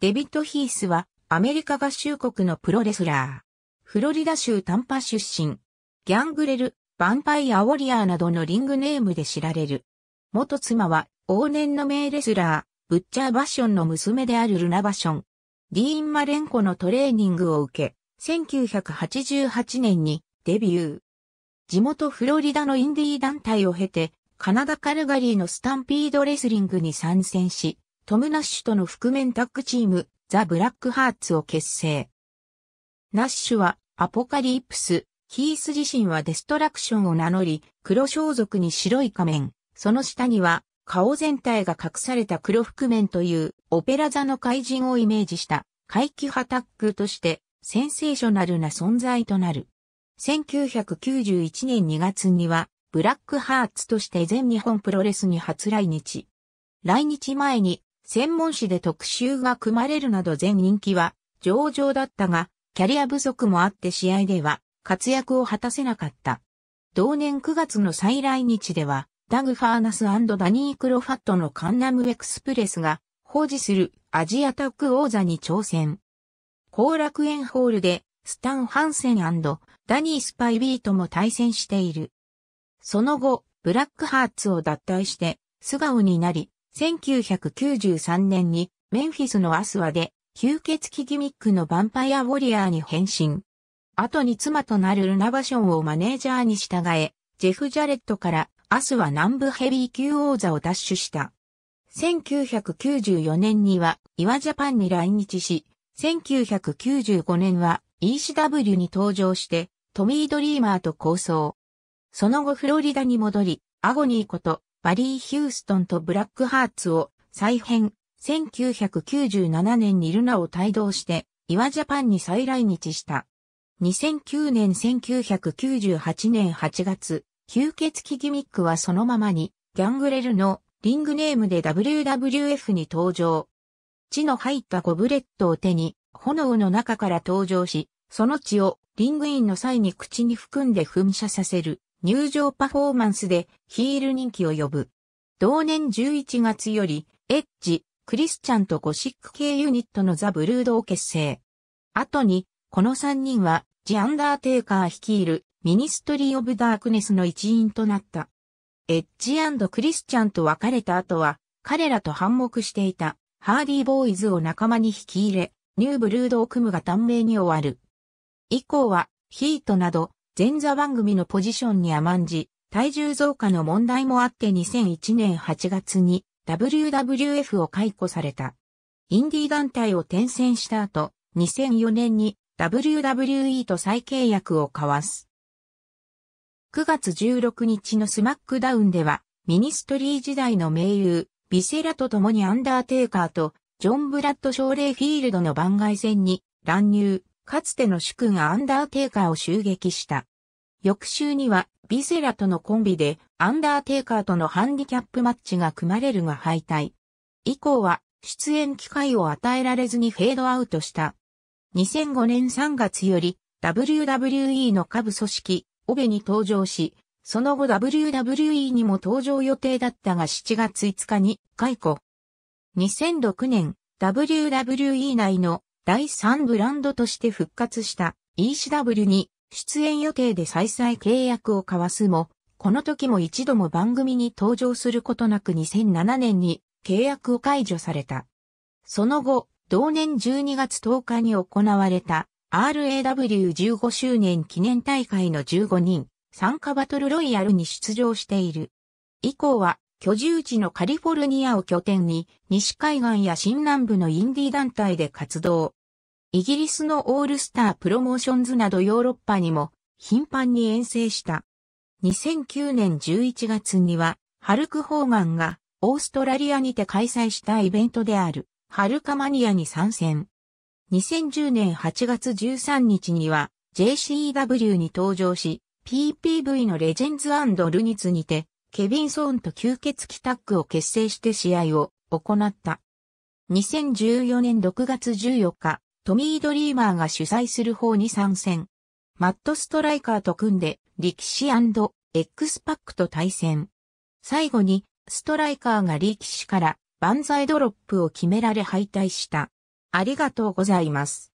デビッド・ヒースはアメリカ合衆国のプロレスラー。フロリダ州タンパ出身。ギャングレル、ヴァンパイア・ウォリアーなどのリングネームで知られる。元妻は往年の名レスラー、ブッチャー・バションの娘であるルナ・バション。ディーン・マレンコのトレーニングを受け、1988年にデビュー。地元フロリダのインディー団体を経て、カナダ・カルガリーのスタンピードレスリングに参戦し、トム・ナッシュとの覆面タッグチーム、ザ・ブラック・ハーツを結成。ナッシュは、アポカリプス、キース自身はデストラクションを名乗り、黒装束に白い仮面、その下には、顔全体が隠された黒覆面という、オペラ座の怪人をイメージした、怪奇派タッグとして、センセーショナルな存在となる。1991年2月には、ブラックハーツとして全日本プロレスに初来日。来日前に専門誌で特集が組まれるなど全人気は上々だったが、キャリア不足もあって試合では活躍を果たせなかった。同年9月の再来日では、ダグ・ファーナスダニー・クロファットのカンナムエクスプレスが、保持するアジアタック王座に挑戦。後楽園ホールで、スタン・ハンセンダニー・スパイビーとも対戦している。その後、ブラックハーツを脱退して、素顔になり、1993年にメンフィスのアスワで吸血鬼ギミックのヴァンパイアウォリアーに変身。後に妻となるルナバションをマネージャーに従え、ジェフ・ジャレットからアスワ南部ヘビー級王座を奪取した。1994年には岩ジャパンに来日し、1995年は ECW に登場して、トミー・ドリーマーと構想。その後フロリダに戻り、アゴニーことバリー・ヒューストンとブラックハーツを再編、1997年にルナを帯同して、岩ジャパンに再来日した。2009年1998年8月、吸血鬼ギミックはそのままに、ギャングレルのリングネームで WWF に登場。血の入ったゴブレットを手に、炎の中から登場し、その血をリングインの際に口に含んで噴射させる。入場パフォーマンスでヒール人気を呼ぶ。同年11月より、エッジ、クリスチャンとゴシック系ユニットのザ・ブルードを結成。後に、この3人は、ジ・アンダーテイカー率いる、ミニストリー・オブ・ダークネスの一員となった。エッジクリスチャンと別れた後は、彼らと反目していた、ハーディー・ボーイズを仲間に引き入れ、ニューブルードを組むが短命に終わる。以降は、ヒートなど、前座番組のポジションに甘んじ、体重増加の問題もあって2001年8月に WWF を解雇された。インディー団体を転戦した後、2004年に WWE と再契約を交わす。9月16日のスマックダウンでは、ミニストリー時代の盟友、ビセラと共にアンダーテイカーと、ジョン・ブラッド・ショーレイ・フィールドの番外戦に乱入、かつての主君がアンダーテイカーを襲撃した。翌週には、ビセラとのコンビで、アンダーテイカーとのハンディキャップマッチが組まれるが敗退。以降は、出演機会を与えられずにフェードアウトした。2005年3月より、WWE の下部組織、オベに登場し、その後 WWE にも登場予定だったが7月5日に解雇。2006年、WWE 内の第3ブランドとして復活した ECW に出演予定で再々契約を交わすも、この時も一度も番組に登場することなく2007年に契約を解除された。その後、同年12月10日に行われた RAW15 周年記念大会の15人参加バトルロイヤルに出場している。以降は居住地のカリフォルニアを拠点に西海岸や新南部のインディ団体で活動。イギリスのオールスタープロモーションズなどヨーロッパにも頻繁に遠征した。2009年11月には、ハルク・ホーガンがオーストラリアにて開催したイベントである、ハルカマニアに参戦。2010年8月13日には、JCW に登場し、PPV のレジェンズルニツにて、ケビン・ソーンと吸血鬼タッグを結成して試合を行った。2014年6月14日、トミー・ドリーマーが主催する方に参戦。マット・ストライカーと組んで、力士 &X パックと対戦。最後に、ストライカーが力士から、万歳ドロップを決められ敗退した。ありがとうございます。